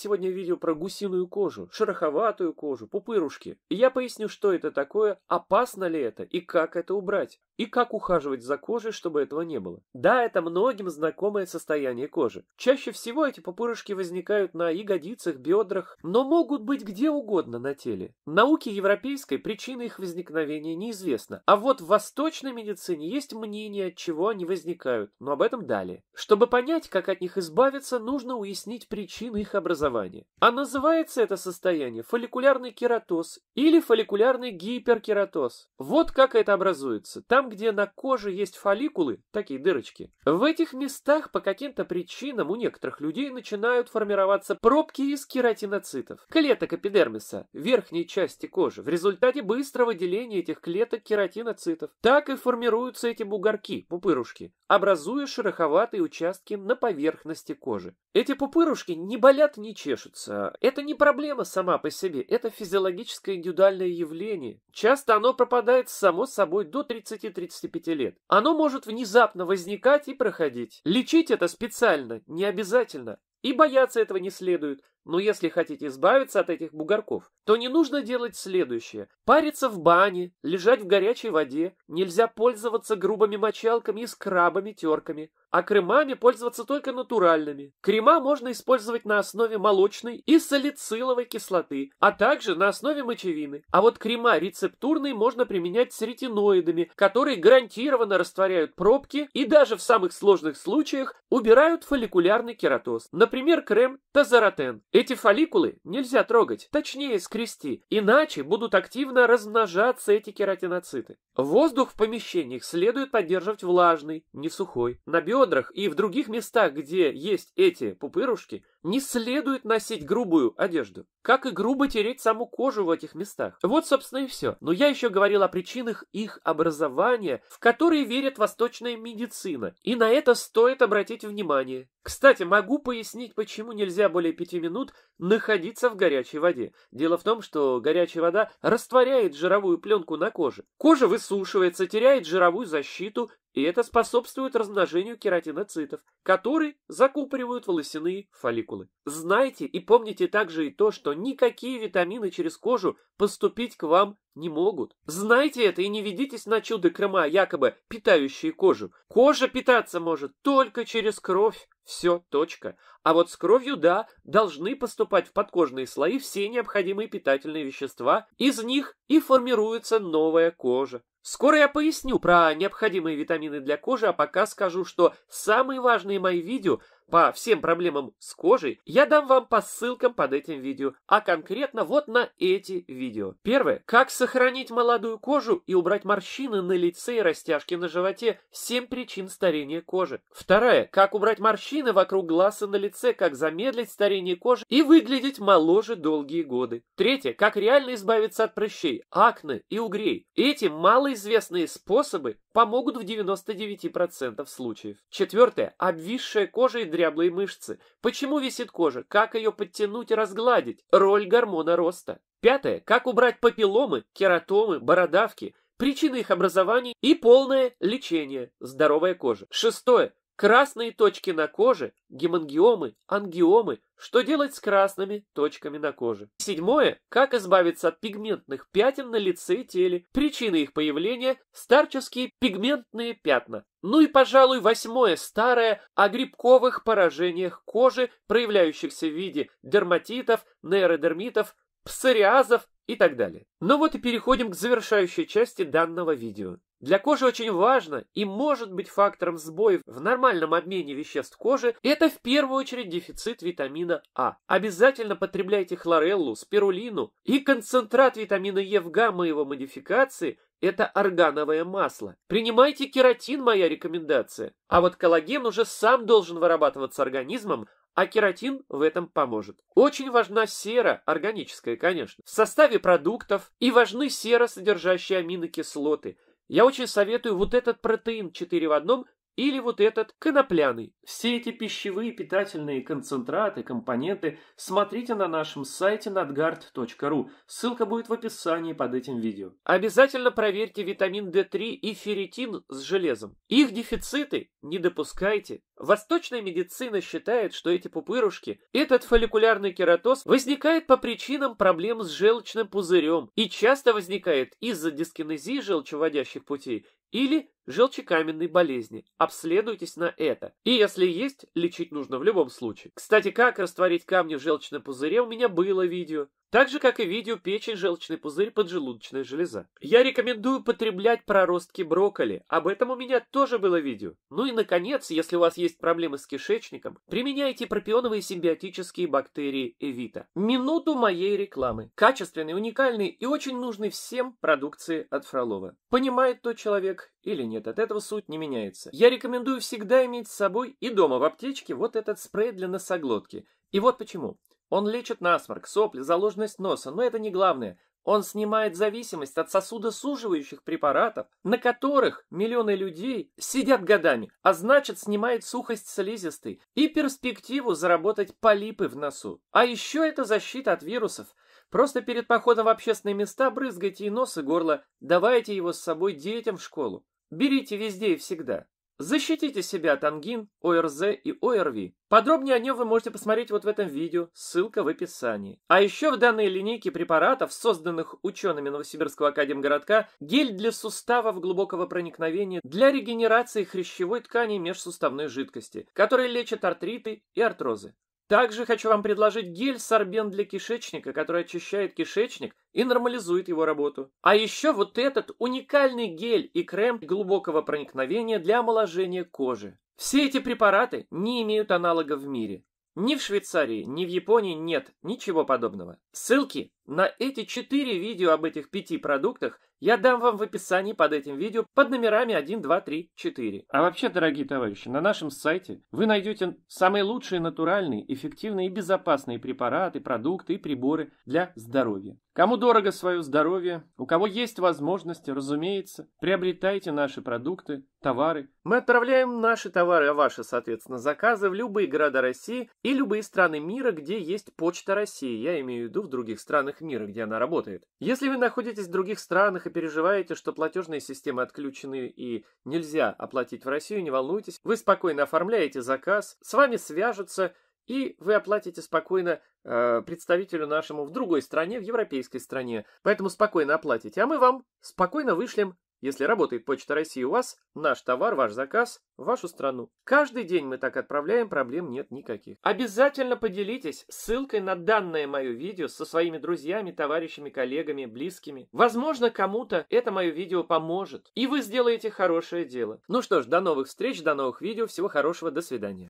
сегодня видео про гусиную кожу, шероховатую кожу, пупырушки. И я поясню, что это такое, опасно ли это и как это убрать. И как ухаживать за кожей, чтобы этого не было. Да, это многим знакомое состояние кожи. Чаще всего эти пупырышки возникают на ягодицах, бедрах, но могут быть где угодно на теле. Науке европейской причина их возникновения неизвестна. А вот в восточной медицине есть мнение, от чего они возникают, но об этом далее. Чтобы понять, как от них избавиться, нужно уяснить причины их образования образования. А называется это состояние фолликулярный кератоз или фолликулярный гиперкератоз. Вот как это образуется. Там, где на коже есть фолликулы, такие дырочки, в этих местах по каким-то причинам у некоторых людей начинают формироваться пробки из кератиноцитов, клеток эпидермиса, верхней части кожи, в результате быстрого деления этих клеток кератиноцитов. Так и формируются эти бугорки, пупырушки, образуя шероховатые участки на поверхности кожи. Эти пупырушки не болят ничем чешется. Это не проблема сама по себе, это физиологическое индивидуальное явление. Часто оно пропадает само собой до 30-35 лет. Оно может внезапно возникать и проходить. Лечить это специально не обязательно. И бояться этого не следует. Но если хотите избавиться от этих бугорков, то не нужно делать следующее. Париться в бане, лежать в горячей воде, нельзя пользоваться грубыми мочалками и скрабами-терками а кремами пользоваться только натуральными. Крема можно использовать на основе молочной и салициловой кислоты, а также на основе мочевины. А вот крема рецептурные можно применять с ретиноидами, которые гарантированно растворяют пробки и даже в самых сложных случаях убирают фолликулярный кератоз. Например, крем тазаротен. Эти фолликулы нельзя трогать, точнее скрести, иначе будут активно размножаться эти кератиноциты. Воздух в помещениях следует поддерживать влажный, не сухой. На био бедрах и в других местах, где есть эти пупырушки, не следует носить грубую одежду, как и грубо тереть саму кожу в этих местах. Вот, собственно, и все. Но я еще говорил о причинах их образования, в которые верит восточная медицина, и на это стоит обратить внимание. Кстати, могу пояснить, почему нельзя более пяти минут находиться в горячей воде. Дело в том, что горячая вода растворяет жировую пленку на коже. Кожа высушивается, теряет жировую защиту, и это способствует размножению кератиноцитов, которые закупоривают волосяные фолликулы молекулы. Знайте и помните также и то, что никакие витамины через кожу поступить к вам не могут. Знайте это и не ведитесь на чудо крыма, якобы питающие кожу. Кожа питаться может только через кровь. Все, точка. А вот с кровью, да, должны поступать в подкожные слои все необходимые питательные вещества. Из них и формируется новая кожа. Скоро я поясню про необходимые витамины для кожи, а пока скажу, что самые важные мои видео – по всем проблемам с кожей, я дам вам по ссылкам под этим видео, а конкретно вот на эти видео. Первое. Как сохранить молодую кожу и убрать морщины на лице и растяжки на животе. 7 причин старения кожи. Второе. Как убрать морщины вокруг глаз и на лице, как замедлить старение кожи и выглядеть моложе долгие годы. Третье. Как реально избавиться от прыщей, акне и угрей. Эти малоизвестные способы помогут в 99% случаев. Четвертое. Обвисшая кожа и дряблые мышцы. Почему висит кожа? Как ее подтянуть и разгладить? Роль гормона роста. Пятое. Как убрать папилломы, кератомы, бородавки, причины их образования и полное лечение. Здоровая кожа. Шестое. Красные точки на коже, гемангиомы, ангиомы, что делать с красными точками на коже. Седьмое. Как избавиться от пигментных пятен на лице и теле. Причины их появления – старческие пигментные пятна. Ну и, пожалуй, восьмое, старое, о грибковых поражениях кожи, проявляющихся в виде дерматитов, нейродермитов, псориазов и так далее. Ну вот и переходим к завершающей части данного видео. Для кожи очень важно и может быть фактором сбоев в нормальном обмене веществ кожи это в первую очередь дефицит витамина А. Обязательно потребляйте хлореллу, спирулину и концентрат витамина Е в гамма его модификации это органовое масло. Принимайте кератин, моя рекомендация. А вот коллаген уже сам должен вырабатываться организмом, а кератин в этом поможет. Очень важна сера, органическая, конечно, в составе продуктов, и важны серосодержащие аминокислоты – я очень советую вот этот протеин 4 в одном или вот этот конопляный. Все эти пищевые питательные концентраты, компоненты смотрите на нашем сайте nadgard.ru. Ссылка будет в описании под этим видео. Обязательно проверьте витамин D3 и ферритин с железом. Их дефициты не допускайте. Восточная медицина считает, что эти пупырушки, этот фолликулярный кератоз возникает по причинам проблем с желчным пузырем и часто возникает из-за дискинезии желчеводящих путей или желчекаменной болезни. Обследуйтесь на это. И если есть, лечить нужно в любом случае. Кстати, как растворить камни в желчном пузыре, у меня было видео. Так же, как и видео печень, желчный пузырь, поджелудочная железа. Я рекомендую потреблять проростки брокколи. Об этом у меня тоже было видео. Ну и, наконец, если у вас есть проблемы с кишечником, применяйте пропионовые симбиотические бактерии Эвита. Минуту моей рекламы. Качественной, уникальной и очень нужной всем продукции от Фролова. Понимает тот человек, человек или нет, от этого суть не меняется. Я рекомендую всегда иметь с собой и дома в аптечке вот этот спрей для носоглотки. И вот почему. Он лечит насморк, сопли, заложенность носа, но это не главное. Он снимает зависимость от сосудосуживающих препаратов, на которых миллионы людей сидят годами, а значит снимает сухость слизистой и перспективу заработать полипы в носу. А еще это защита от вирусов – Просто перед походом в общественные места брызгайте и нос, и горло, давайте его с собой детям в школу. Берите везде и всегда. Защитите себя от ангин, ОРЗ и ОРВИ. Подробнее о нем вы можете посмотреть вот в этом видео, ссылка в описании. А еще в данной линейке препаратов, созданных учеными Новосибирского академгородка, гель для суставов глубокого проникновения для регенерации хрящевой ткани межсуставной жидкости, который лечит артриты и артрозы. Также хочу вам предложить гель-сорбен для кишечника, который очищает кишечник и нормализует его работу. А еще вот этот уникальный гель и крем глубокого проникновения для омоложения кожи. Все эти препараты не имеют аналога в мире. Ни в Швейцарии, ни в Японии нет ничего подобного. Ссылки на эти четыре видео об этих пяти продуктах я дам вам в описании под этим видео под номерами 1, 2, 3, 4. А вообще, дорогие товарищи, на нашем сайте вы найдете самые лучшие натуральные, эффективные и безопасные препараты, продукты и приборы для здоровья. Кому дорого свое здоровье, у кого есть возможности, разумеется, приобретайте наши продукты, товары. Мы отправляем наши товары, а ваши, соответственно, заказы в любые города России и любые страны мира, где есть почта России. Я имею в виду в других странах странах мира, где она работает. Если вы находитесь в других странах и переживаете, что платежные системы отключены и нельзя оплатить в Россию, не волнуйтесь, вы спокойно оформляете заказ, с вами свяжутся, и вы оплатите спокойно э, представителю нашему в другой стране, в европейской стране. Поэтому спокойно оплатите, а мы вам спокойно вышлем если работает Почта России у вас, наш товар, ваш заказ, в вашу страну. Каждый день мы так отправляем, проблем нет никаких. Обязательно поделитесь ссылкой на данное мое видео со своими друзьями, товарищами, коллегами, близкими. Возможно, кому-то это мое видео поможет, и вы сделаете хорошее дело. Ну что ж, до новых встреч, до новых видео, всего хорошего, до свидания.